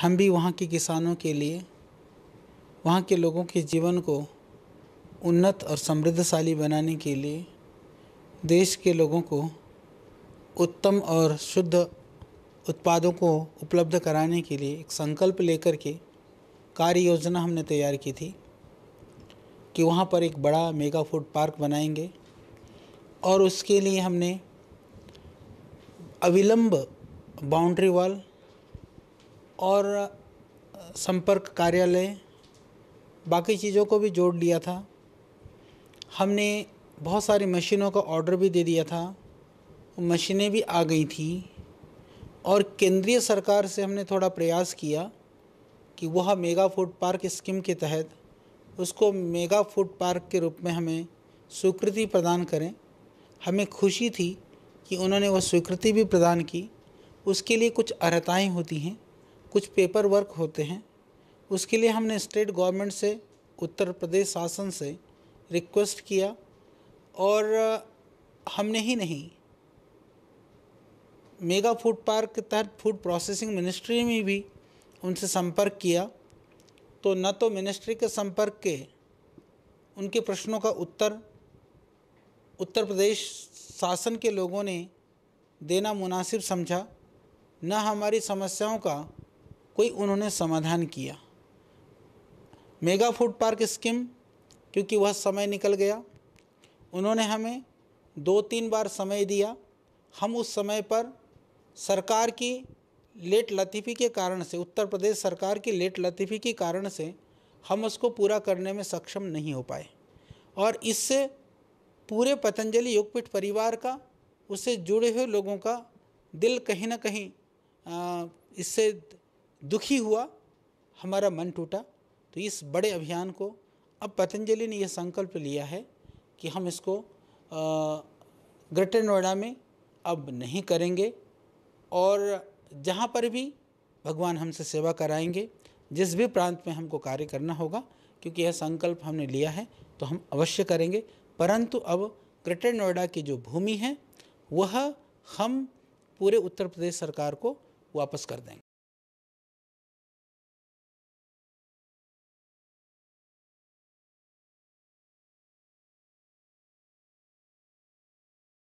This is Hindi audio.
हम भी वहाँ के किसानों के लिए वहाँ के लोगों के जीवन को उन्नत और समृद्धशाली बनाने के लिए देश के लोगों को उत्तम और शुद्ध उत्पादों को उपलब्ध कराने के लिए एक संकल्प लेकर के कार्य योजना हमने तैयार की थी कि वहाँ पर एक बड़ा मेगा फूड पार्क बनाएंगे और उसके लिए हमने अविलंब बाउंड्री वॉल और संपर्क कार्यालय बाकी चीज़ों को भी जोड़ लिया था हमने बहुत सारी मशीनों का ऑर्डर भी दे दिया था मशीनें भी आ गई थी और केंद्रीय सरकार से हमने थोड़ा प्रयास किया कि वह मेगा फूड पार्क स्कीम के तहत उसको मेगा फूड पार्क के रूप में हमें स्वीकृति प्रदान करें हमें खुशी थी कि उन्होंने वह स्वीकृति भी प्रदान की उसके लिए कुछ अर्हताएँ होती हैं कुछ पेपर वर्क होते हैं उसके लिए हमने स्टेट गवर्नमेंट से उत्तर प्रदेश शासन से रिक्वेस्ट किया और हमने ही नहीं मेगा फूड पार्क के तहत फूड प्रोसेसिंग मिनिस्ट्री में भी उनसे संपर्क किया तो न तो मिनिस्ट्री के संपर्क के उनके प्रश्नों का उत्तर उत्तर प्रदेश शासन के लोगों ने देना मुनासिब समझा न हमारी समस्याओं का कोई उन्होंने समाधान किया मेगा फूड पार्क स्कीम क्योंकि वह समय निकल गया उन्होंने हमें दो तीन बार समय दिया हम उस समय पर सरकार की लेट लतीफ़ी के कारण से उत्तर प्रदेश सरकार की लेट लतीफ़ी के कारण से हम उसको पूरा करने में सक्षम नहीं हो पाए और इससे पूरे पतंजलि योगपीठ परिवार का उससे जुड़े हुए लोगों का दिल कहीं ना कहीं इससे दुखी हुआ हमारा मन टूटा तो इस बड़े अभियान को अब पतंजलि ने यह संकल्प लिया है कि हम इसको ग्रेटर नोएडा में अब नहीं करेंगे और जहाँ पर भी भगवान हमसे सेवा कराएंगे जिस भी प्रांत में हमको कार्य करना होगा क्योंकि यह संकल्प हमने लिया है तो हम अवश्य करेंगे परंतु अब ग्रेटर नोएडा की जो भूमि है वह हम पूरे उत्तर प्रदेश सरकार को वापस कर देंगे